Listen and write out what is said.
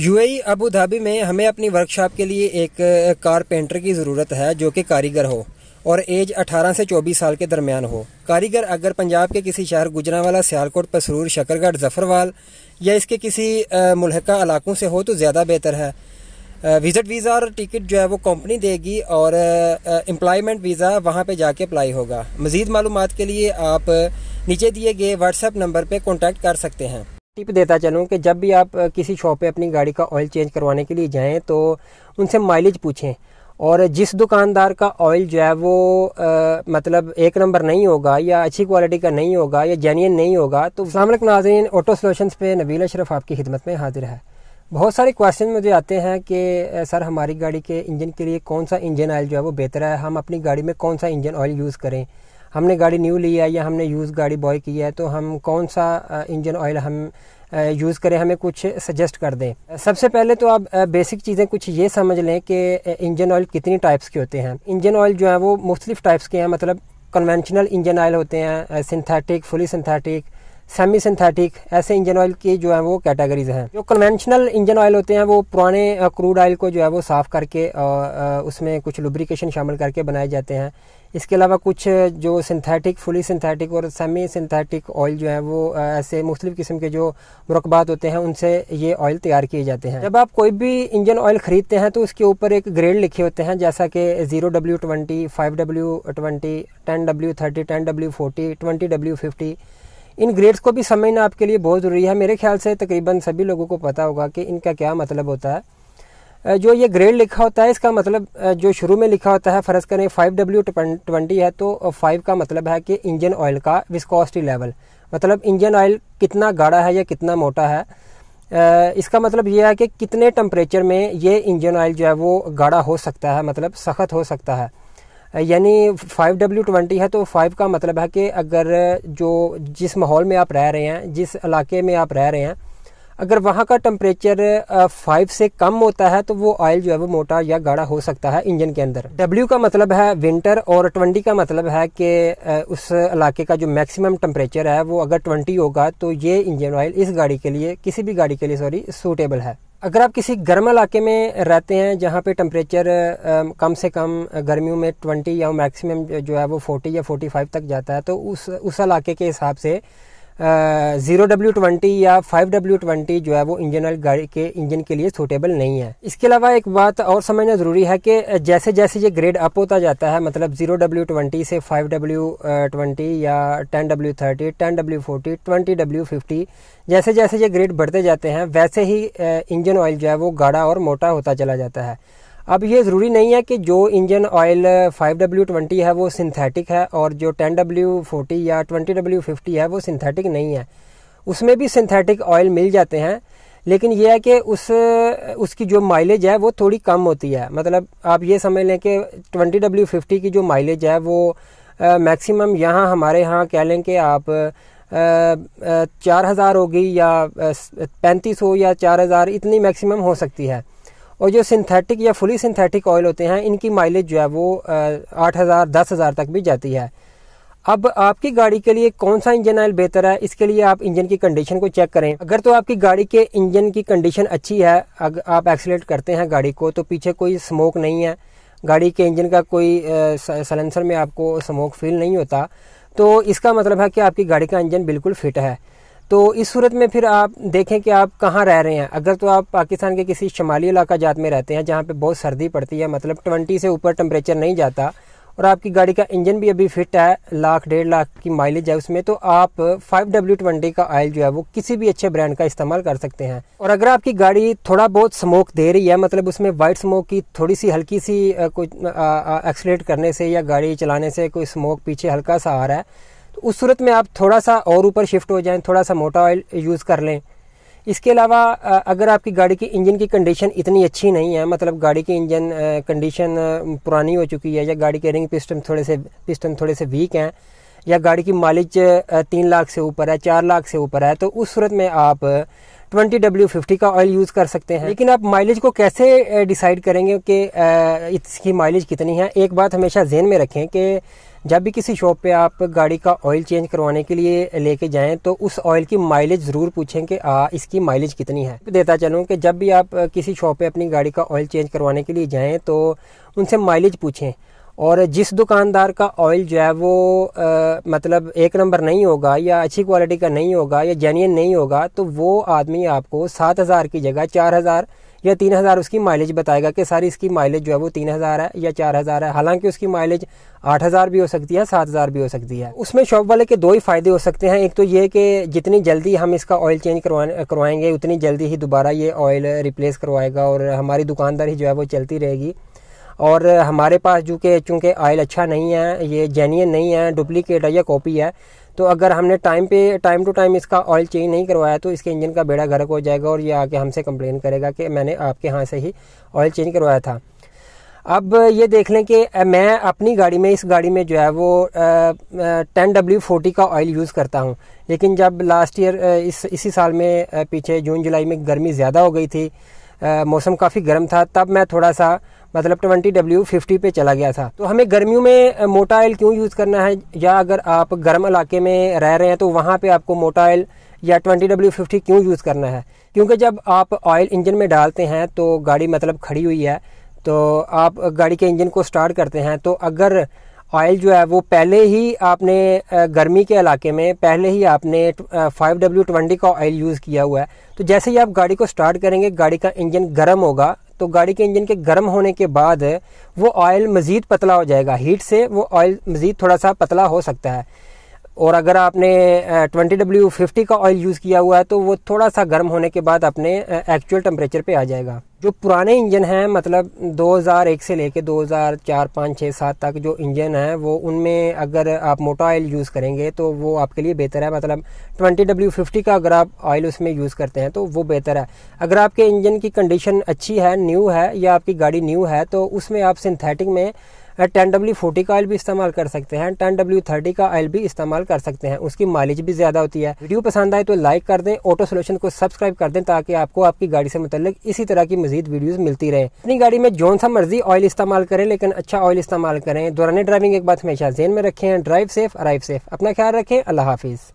UAE Abu Dhabi में हमें अपनी वर्कशॉप के लिए एक कारपेंटर की ज़रूरत है जो कि कारीगर हो और एज 18 से 24 साल के दरमियान हो कारीगर अगर पंजाब के किसी शहर गुजरावाला सियालकोट पसरूर शकरगढ़ जफरवाल या इसके किसी मुलहका इलाकों से हो तो ज़्यादा बेहतर है विज़िट वीज़ा और टिकट जो है वो कंपनी देगी और एम्प्लॉमेंट वीज़ा वहाँ पे जाके अप्लाई होगा मज़ीद मालूम के लिए आप नीचे दिए गए व्हाट्सएप नंबर पर कॉन्टैक्ट कर सकते हैं टिप देता चलूँ कि जब भी आप किसी शॉप पे अपनी गाड़ी का ऑयल चेंज करवाने के लिए जाएं तो उनसे माइलेज पूछें और जिस दुकानदार का ऑयल जो है वो आ, मतलब एक नंबर नहीं होगा या अच्छी क्वालिटी का नहीं होगा या जेन्यन नहीं होगा तो सामरक नाजरन ऑटो सोल्यूशंस पे नबील अशरफ आपकी खिदमत में हाजिर है बहुत सारे क्वेश्चन मुझे आते हैं कि सर हमारी गाड़ी के इंजन के लिए कौन सा इंजन ऑयल जो है वो बेहतर है हम अपनी गाड़ी में कौन सा इंजन ऑयल यूज़ करें हमने गाड़ी न्यू ली है या हमने यूज़ गाड़ी बॉय की है तो हम कौन सा इंजन ऑयल हम यूज़ करें हमें कुछ सजेस्ट कर दें सबसे पहले तो आप बेसिक चीज़ें कुछ ये समझ लें कि इंजन ऑयल कितनी टाइप्स के होते हैं इंजन ऑयल जो है वो मुख्तलिफ टाइप्स के हैं मतलब कन्वेंशनल इंजन ऑयल होते हैं synthetic fully synthetic semi synthetic ऐसे इंजन ऑयल की जो है वो कैटेगरीज हैं जो कन्वेंशनल इंजन ऑयल होते हैं वो पुराने क्रूड ऑयल को जो है वो साफ़ करके और उसमें कुछ लुब्रिकेशन शामिल करके बनाए जाते हैं इसके अलावा कुछ जो सिंथेटिक फुली सिंथेटिक और सेमी सिंथेटिक ऑयल जो है वो ऐसे मुख्तलिफ किस्म के जो मरकबात होते हैं उनसे ये ऑयल तैयार किए जाते हैं जब आप कोई भी इंजन ऑयल ख़रीदते हैं तो उसके ऊपर एक ग्रेड लिखे होते हैं जैसा कि zero W twenty five W twenty ten W thirty ten W forty twenty W fifty इन ग्रेड्स को भी समझना आपके लिए बहुत ज़रूरी है मेरे ख्याल से तकरीबन सभी लोगों को पता होगा कि इनका क्या मतलब होता है जो ये ग्रेड लिखा होता है इसका मतलब जो शुरू में लिखा होता है फ़र्ज़ करें फाइव डब्ल्यू ट्वेंटी है तो फाइव का मतलब है कि इंजन ऑयल का विस्कोसिटी लेवल मतलब इंजन ऑयल कितना गाढ़ा है या कितना मोटा है इसका मतलब यह है कि कितने टम्परेचर में ये इंजन ऑयल जो है वो गाढ़ा हो सकता है मतलब सख्त हो सकता है यानी फाइव डब्ल्यू ट्वेंटी है तो फाइव का मतलब है कि अगर जो जिस माहौल में आप रह रहे हैं जिस इलाके में आप रह रहे हैं अगर वहाँ का टम्परेचर फाइव से कम होता है तो वो ऑयल जो है वो मोटा या गाढ़ा हो सकता है इंजन के अंदर डब्ल्यू का मतलब है विंटर और ट्वेंटी का मतलब है कि उस इलाके का जो मैक्सिमम टम्परेचर है वो अगर ट्वेंटी होगा तो ये इंजन ऑयल इस गाड़ी के लिए किसी भी गाड़ी के लिए सॉरी सूटेबल है अगर आप किसी गर्म इलाके में रहते हैं जहाँ पे टेम्परेचर कम से कम गर्मियों में 20 या मैक्सिमम जो है वो 40 या 45 तक जाता है तो उस उस इलाके के हिसाब से ज़ीरो डब्ल्यू ट्वेंटी या फाइव डब्ल्यू ट्वेंटी जो है वो इंजन ऑयल गाड़ी के इंजन के लिए सूटेबल नहीं है इसके अलावा एक बात और समझना ज़रूरी है कि जैसे जैसे ये ग्रेड अप होता जाता है मतलब ज़ीरो डब्ल्यू ट्वेंटी से फाइव डब्ल्यू ट्वेंटी या ten W thirty ten W forty twenty W fifty जैसे जैसे ये ग्रेड बढ़ते जाते हैं वैसे ही इंजन ऑयल जो है वो गाढ़ा और मोटा होता चला जाता है अब ये ज़रूरी नहीं है कि जो इंजन ऑयल 5W20 है वो सिंथेटिक है और जो 10W40 या 20W50 है वो सिंथेटिक नहीं है उसमें भी सिंथेटिक ऑयल मिल जाते हैं लेकिन यह है कि उस उसकी जो माइलेज है वो थोड़ी कम होती है मतलब आप ये समझ लें कि 20W50 की जो माइलेज है वो मैक्सिमम यहाँ हमारे यहाँ कह लें कि आप चार हज़ार होगी या पैंतीस हो या चार हज़ार इतनी मैक्सीम हो सकती है और जो सिंथेटिक या फुली सिंथेटिक ऑयल होते हैं इनकी माइलेज जो है वो आठ हज़ार दस हज़ार तक भी जाती है अब आपकी गाड़ी के लिए कौन सा इंजन ऑयल बेहतर है इसके लिए आप इंजन की कंडीशन को चेक करें अगर तो आपकी गाड़ी के इंजन की कंडीशन अच्छी है अगर आप एक्सीट करते हैं गाड़ी को तो पीछे कोई स्मोक नहीं है गाड़ी के इंजन का कोई सलेंसर में आपको स्मोक फील नहीं होता तो इसका मतलब है कि आपकी गाड़ी का इंजन बिल्कुल फिट है तो इस सूरत में फिर आप देखें कि आप कहाँ रह रहे हैं अगर तो आप पाकिस्तान के किसी शमाली इलाका जात में रहते हैं जहाँ पे बहुत सर्दी पड़ती है मतलब ट्वेंटी से ऊपर टम्परेचर नहीं जाता और आपकी गाड़ी का इंजन भी अभी फिट है लाख डेढ़ लाख की माइलेज है उसमें तो आप फाइव डब्ल्यू ट्वेंटी का ऑयल जो है वो किसी भी अच्छे ब्रांड का इस्तेमाल कर सकते हैं और अगर आपकी गाड़ी थोड़ा बहुत स्मोक दे रही है मतलब उसमें वाइट स्मोक की थोड़ी सी हल्की सी कुछ एक्सलेट करने से या गाड़ी चलाने से कोई स्मोक पीछे हल्का सा आ रहा है उस सूरत में आप थोड़ा सा और ऊपर शिफ्ट हो जाएं थोड़ा सा मोटा ऑयल यूज़ कर लें इसके अलावा अगर आपकी गाड़ी की इंजन की कंडीशन इतनी अच्छी नहीं है मतलब गाड़ी की इंजन कंडीशन पुरानी हो चुकी है या गाड़ी के रिंग पिस्टन थोड़े से पिस्टन थोड़े से वीक हैं या गाड़ी की मालिज तीन लाख से ऊपर है चार लाख से ऊपर है तो उस सूरत में आप ट्वेंटी डब्ल्यू फिफ्टी का ऑयल यूज़ कर सकते हैं लेकिन आप माइलेज को कैसे डिसाइड करेंगे कि इसकी माइलेज कितनी है एक बात हमेशा जेन में रखें कि जब भी किसी शॉप पे आप गाड़ी का ऑयल चेंज करवाने के लिए लेके जाएं तो उस ऑयल की माइलेज ज़रूर पूछें कि आ, इसकी माइलेज कितनी है देता चलूँ कि जब भी आप किसी शॉप पे अपनी गाड़ी का ऑयल चेंज करवाने के लिए जाएं तो उनसे माइलेज पूछें और जिस दुकानदार का ऑयल जो है वो आ, मतलब एक नंबर नहीं होगा या अच्छी क्वालिटी का नहीं होगा या जेन्यन नहीं होगा तो वो आदमी आपको सात हज़ार की जगह चार हज़ार या तीन हज़ार उसकी माइलेज बताएगा कि सारी इसकी माइलेज जो है वो तीन हज़ार है या चार हज़ार है हालांकि उसकी माइलेज आठ हज़ार भी हो सकती है सात हज़ार भी हो सकती है उसमें शॉप वाले के दो ही फ़ायदे हो सकते हैं एक तो ये कि जितनी जल्दी हम इसका ऑयल चेंज करवाएंगे उतनी जल्दी ही दोबारा ये ऑयल रिप्लेस करवाएगा और हमारी दुकानदारी जो है वो चलती रहेगी और हमारे पास जो कि चूँकि आयल अच्छा नहीं है ये जेन्यन नहीं है डुप्लीकेट है या कॉपी है तो अगर हमने टाइम पे टाइम टू टाइम इसका ऑयल चेंज नहीं करवाया तो इसके इंजन का बेड़ा गर्क हो जाएगा और ये आके हमसे कंप्लेन करेगा कि मैंने आपके यहाँ से ही ऑयल चेंज करवाया था अब ये देख लें कि मैं अपनी गाड़ी में इस गाड़ी में जो है वो टेन डब्ल्यू फोर्टी का ऑयल यूज़ करता हूँ लेकिन जब लास्ट ईयर इस इसी साल में पीछे जून जुलाई में गर्मी ज़्यादा हो गई थी मौसम काफ़ी गर्म था तब मैं थोड़ा सा मतलब ट्वेंटी डब्ल्यू फिफ्टी पे चला गया था तो हमें गर्मियों में मोटा ऑयल क्यों यूज़ करना है या अगर आप गर्म इलाके में रह रहे हैं तो वहाँ पे आपको मोटा ऑयल या ट्वेंटी डब्ल्यू फिफ्टी क्यों यूज़ करना है क्योंकि जब आप ऑयल इंजन में डालते हैं तो गाड़ी मतलब खड़ी हुई है तो आप गाड़ी के इंजन को स्टार्ट करते हैं तो अगर ऑयल जो है वो पहले ही आपने गर्मी के इलाके में पहले ही आपने फाइव डब्ल्यू ट्वेंटी का ऑयल यूज़ किया हुआ है तो जैसे ही आप गाड़ी को स्टार्ट करेंगे गाड़ी का इंजन गर्म होगा तो गाड़ी के इंजन के गर्म होने के बाद वो ऑयल मज़ीद पतला हो जाएगा हीट से वो ऑयल मज़ीद थोड़ा सा पतला हो सकता है और अगर आपने ट्वेंटी डब्ल्यू फिफ्टी का ऑयल यूज़ किया हुआ है तो वो थोड़ा सा गर्म होने के बाद अपने एक्चुअल टेम्परेचर पर आ जाएगा जो पुराने इंजन हैं मतलब 2001 से लेके 2004 5 6 7 तक जो इंजन है वो उनमें अगर आप मोटा ऑयल यूज़ करेंगे तो वो आपके लिए बेहतर है मतलब 20W50 डब्ल्यू फिफ्टी का अगर आप ऑयल उसमें यूज़ करते हैं तो वो बेहतर है अगर आपके इंजन की कंडीशन अच्छी है न्यू है या आपकी गाड़ी न्यू है तो उसमें आप सिंथेटिक में टेन डब्ल्यू फोर्टी का ऑयल भी इस्तेमाल कर सकते हैं टेन डब्ल्यू थर्टी का ऑयल भी इस्तेमाल कर सकते हैं उसकी माइलेज भी ज़्यादा होती है वीडियो पसंद आए तो लाइक कर दें ऑटो सोल्यूशन को सब्सक्राइब कर दें ताकि आपको आपकी गाड़ी से मुतल इसी तरह की मजीद वीडियोज़ मिलती रहे अपनी गाड़ी में जोन सा मर्जी ऑयल इस्तेमाल करें लेकिन अच्छा ऑयल इस्तेमाल करें दौरान ड्राइविंग एक बात हमेशा जेन में रखें ड्राइव सेफ अराइव सेफ अपना ख्याल रखें अल्लाह हाफिज़